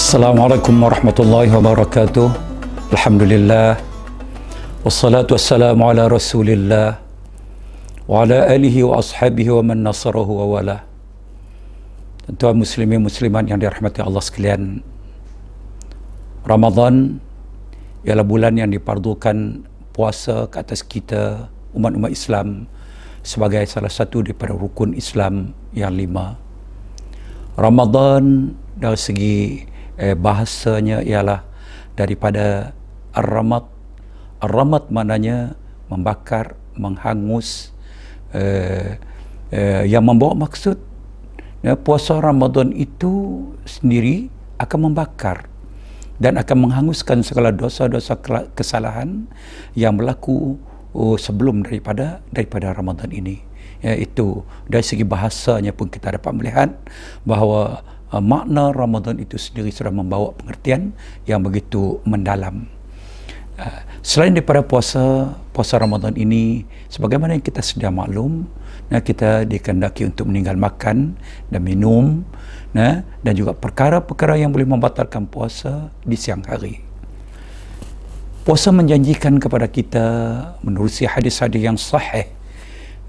Assalamualaikum warahmatullahi wabarakatuh. Alhamdulillah. Wassalatu wassalamu ala Rasulillah wa ala alihi wa ashabihi wa man nasarahu wa wala. Tuan muslimin muslimat yang dirahmati Allah sekalian. Ramadan ialah bulan yang diperdukan puasa ke atas kita umat-umat Islam sebagai salah satu daripada rukun Islam yang lima. Ramadhan dari segi eh, bahasanya ialah daripada ramat ramat maknanya membakar menghangus eh, eh, yang membawa maksud ya, puasa Ramadan itu sendiri akan membakar dan akan menghanguskan segala dosa-dosa kesalahan yang berlaku oh, sebelum daripada daripada Ramadan ini iaitu ya, dari segi bahasanya pun kita dapat melihat bahawa Ah, makna Ramadan itu sendiri sudah membawa pengertian yang begitu mendalam. Ah, selain daripada puasa, puasa Ramadan ini sebagaimana yang kita sedia maklum, nah kita dikehendaki untuk meninggal makan dan minum, nah dan juga perkara-perkara yang boleh membatalkan puasa di siang hari. Puasa menjanjikan kepada kita menerusi hadis-hadis yang sahih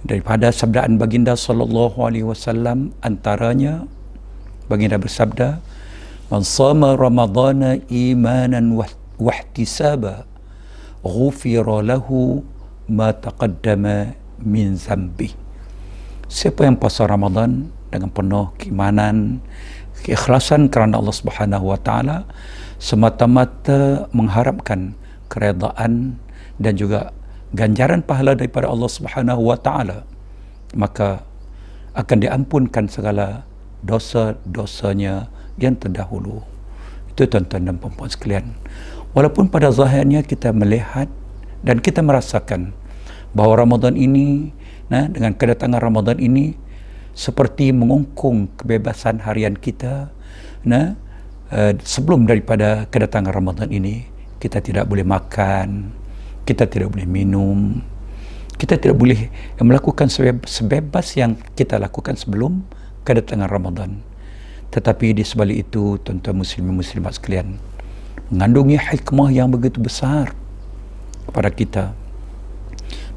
daripada sabdaan baginda sallallahu alaihi wasallam antaranya baginda bersabda man sama ramadana imanan wahtisaba ghufira lahu ma taqaddama min zambi siapa yang puasa ramadan dengan penuh keimanan keikhlasan kerana Allah Subhanahu wa taala semata-mata mengharapkan keredaan dan juga ganjaran pahala daripada Allah Subhanahu wa taala maka akan diampunkan segala dosa-dosanya yang terdahulu. Itu tuan-tuan dan perempuan sekalian. Walaupun pada zahirnya kita melihat dan kita merasakan bahawa Ramadan ini, nah, dengan kedatangan Ramadan ini, seperti mengungkung kebebasan harian kita nah, eh, sebelum daripada kedatangan Ramadan ini. Kita tidak boleh makan, kita tidak boleh minum, kita tidak boleh melakukan sebebas yang kita lakukan sebelum kedatangan Ramadan. Tetapi di sebalik itu, tuan-tuan muslim muslimat sekalian, mengandungi hikmah yang begitu besar kepada kita.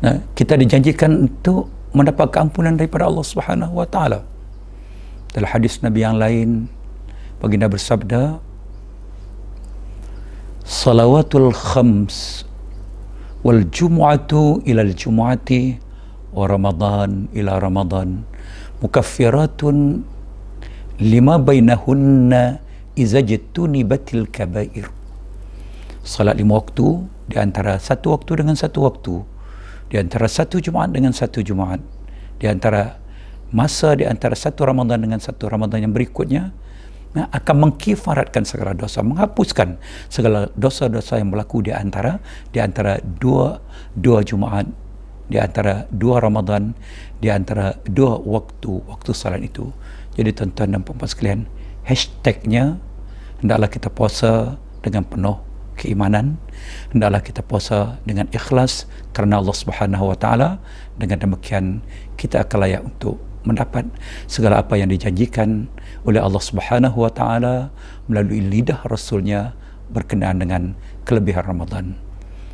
Nah, kita dijanjikan untuk mendapat keampunan daripada Allah Subhanahu wa taala. Dalam hadis Nabi yang lain, baginda bersabda, "Salawatul khams wal jum'atu ila al-jum'ati wa ramadan ila ramadan." mukaffiratun lima bainahunna iza jatuni batil kabair salat lima waktu di antara satu waktu dengan satu waktu di antara satu jumaat dengan satu jumaat di antara masa di antara satu Ramadan dengan satu Ramadan yang berikutnya akan mengkifaratkan segala dosa menghapuskan segala dosa-dosa yang berlaku di antara di antara dua dua jumaat di antara dua Ramadan di antara dua waktu waktu salat itu jadi tuan-tuan dan puan-puan sekalian hashtagnya hendaklah kita puasa dengan penuh keimanan hendaklah kita puasa dengan ikhlas kerana Allah Subhanahu wa taala dengan demikian kita akan layak untuk mendapat segala apa yang dijanjikan oleh Allah Subhanahu wa taala melalui lidah rasulnya berkenaan dengan kelebihan Ramadan